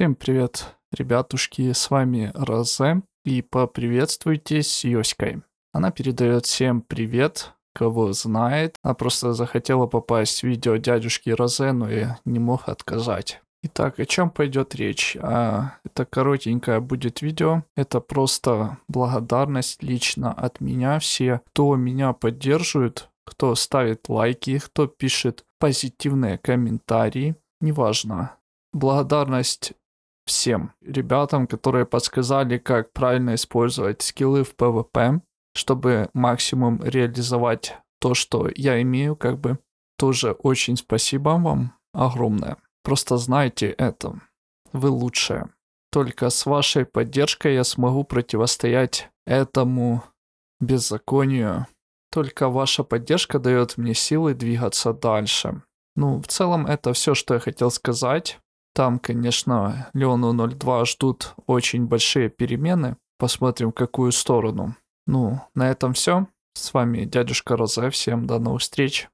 Всем привет, ребятушки, с вами Розе, и поприветствуйте с Йоськой. Она передает всем привет, кого знает. Она просто захотела попасть в видео дядюшки Розе, но я не мог отказать. Итак, о чем пойдет речь? А, это коротенькое будет видео. Это просто благодарность лично от меня. Все, кто меня поддерживает, кто ставит лайки, кто пишет позитивные комментарии, неважно. Благодарность всем ребятам, которые подсказали, как правильно использовать скиллы в PvP, чтобы максимум реализовать то, что я имею, как бы. Тоже очень спасибо вам огромное. Просто знайте это. Вы лучшие. Только с вашей поддержкой я смогу противостоять этому беззаконию. Только ваша поддержка дает мне силы двигаться дальше. Ну, в целом это все, что я хотел сказать. Там, конечно, Леону 02 ждут очень большие перемены. Посмотрим, в какую сторону. Ну, на этом все. С вами дядюшка Розе. Всем до новых встреч.